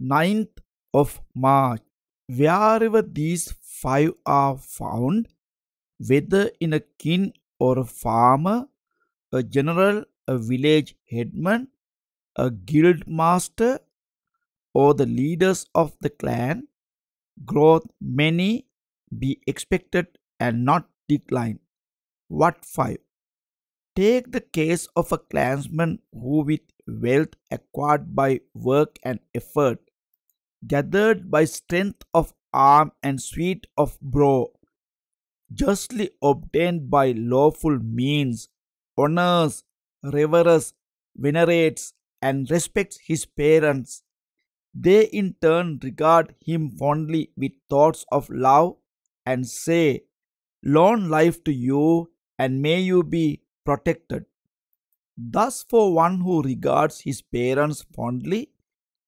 9th of March. Wherever these five are found, whether in a king or a farmer, a general, a village headman, a guild master, or the leaders of the clan, growth many be expected and not decline. What 5? Take the case of a clansman who with wealth acquired by work and effort gathered by strength of arm and sweet of brow, justly obtained by lawful means, honors, reveres, venerates, and respects his parents. They in turn regard him fondly with thoughts of love and say, Long life to you, and may you be protected. Thus, for one who regards his parents fondly,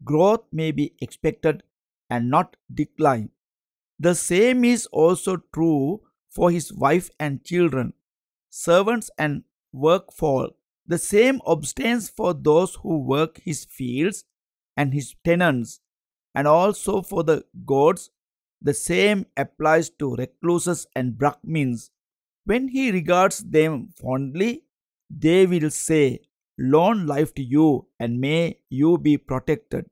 growth may be expected and not decline. The same is also true for his wife and children, servants and workfolk. The same obtains for those who work his fields and his tenants, and also for the gods. The same applies to recluses and Brahmins. When he regards them fondly, they will say, long life to you and may you be protected